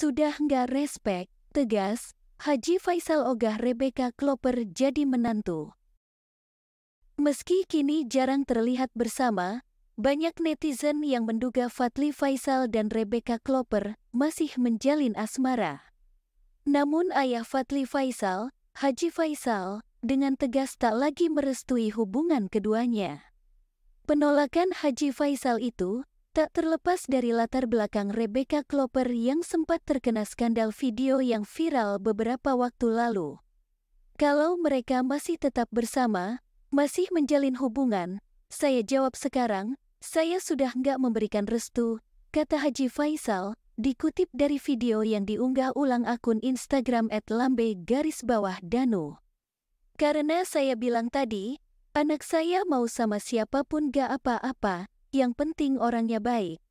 Sudah nggak respek, tegas, Haji Faisal ogah Rebecca Kloper jadi menantu. Meski kini jarang terlihat bersama, banyak netizen yang menduga Fadli Faisal dan Rebecca Kloper masih menjalin asmara. Namun ayah Fadli Faisal, Haji Faisal, dengan tegas tak lagi merestui hubungan keduanya. Penolakan Haji Faisal itu Tak terlepas dari latar belakang Rebecca Klopper yang sempat terkena skandal video yang viral beberapa waktu lalu. Kalau mereka masih tetap bersama, masih menjalin hubungan, saya jawab sekarang, saya sudah nggak memberikan restu, kata Haji Faisal, dikutip dari video yang diunggah ulang akun Instagram at lambe garis bawah danu. Karena saya bilang tadi, anak saya mau sama siapapun gak apa-apa, yang penting orangnya baik.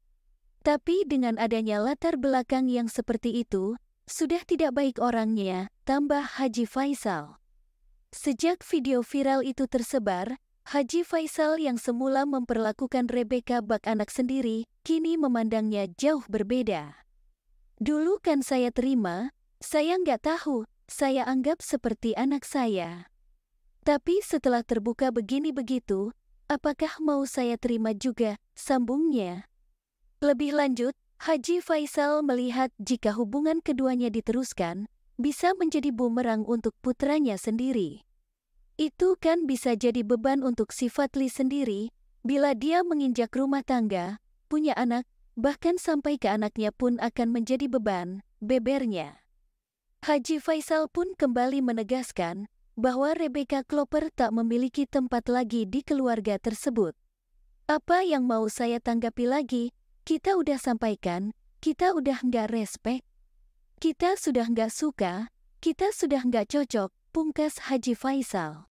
Tapi dengan adanya latar belakang yang seperti itu, sudah tidak baik orangnya, tambah Haji Faisal. Sejak video viral itu tersebar, Haji Faisal yang semula memperlakukan Rebecca bak anak sendiri, kini memandangnya jauh berbeda. Dulu kan saya terima, saya nggak tahu, saya anggap seperti anak saya. Tapi setelah terbuka begini begitu, Apakah mau saya terima juga? Sambungnya. Lebih lanjut, Haji Faisal melihat jika hubungan keduanya diteruskan, bisa menjadi bumerang untuk putranya sendiri. Itu kan bisa jadi beban untuk si Fatli sendiri, bila dia menginjak rumah tangga, punya anak, bahkan sampai ke anaknya pun akan menjadi beban, bebernya. Haji Faisal pun kembali menegaskan, bahwa Rebecca Klopper tak memiliki tempat lagi di keluarga tersebut. Apa yang mau saya tanggapi lagi, kita udah sampaikan, kita udah nggak respek, kita sudah nggak suka, kita sudah nggak cocok, pungkas Haji Faisal.